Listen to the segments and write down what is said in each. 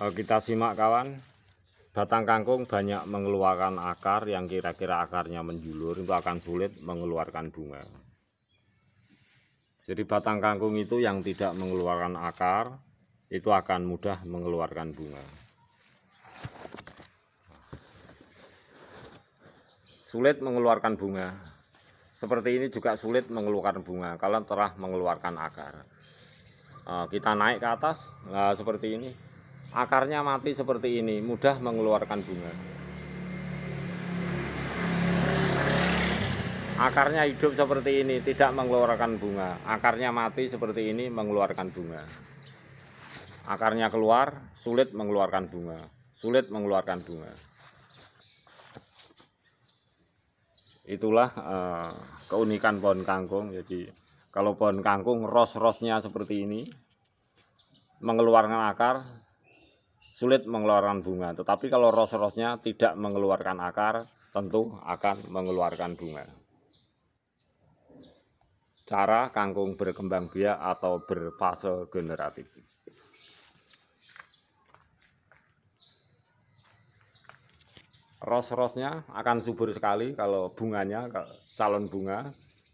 Eh, kita simak kawan batang kangkung banyak mengeluarkan akar yang kira-kira akarnya menjulur itu akan sulit mengeluarkan bunga jadi batang kangkung itu yang tidak mengeluarkan akar itu akan mudah mengeluarkan bunga sulit mengeluarkan bunga seperti ini juga sulit mengeluarkan bunga kalau telah mengeluarkan akar eh, kita naik ke atas nah seperti ini Akarnya mati seperti ini, mudah mengeluarkan bunga. Akarnya hidup seperti ini, tidak mengeluarkan bunga. Akarnya mati seperti ini, mengeluarkan bunga. Akarnya keluar, sulit mengeluarkan bunga. Sulit mengeluarkan bunga. Itulah uh, keunikan pohon kangkung. Jadi kalau pohon kangkung ros-rosnya seperti ini, mengeluarkan akar sulit mengeluarkan bunga. Tetapi kalau ros-rosnya tidak mengeluarkan akar, tentu akan mengeluarkan bunga. Cara kangkung berkembang biak atau berfase generatif. Ros-rosnya akan subur sekali kalau bunganya, calon bunga,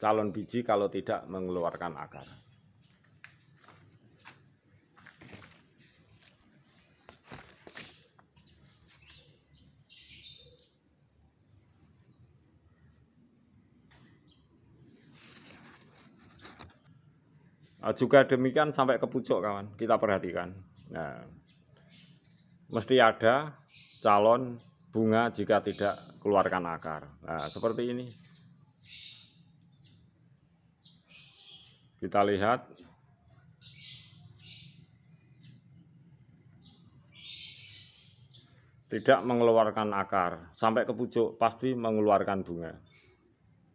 calon biji kalau tidak mengeluarkan akar. Ah, juga demikian sampai ke pucuk kawan kita perhatikan nah, mesti ada calon bunga jika tidak keluarkan akar nah, seperti ini kita lihat tidak mengeluarkan akar sampai ke pucuk pasti mengeluarkan bunga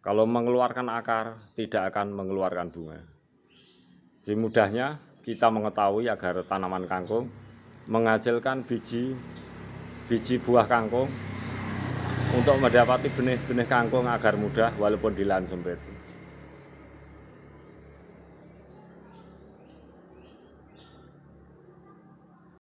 kalau mengeluarkan akar tidak akan mengeluarkan bunga jadi mudahnya kita mengetahui agar tanaman kangkung menghasilkan biji biji buah kangkung untuk mendapati benih-benih kangkung agar mudah walaupun di lahan sempit.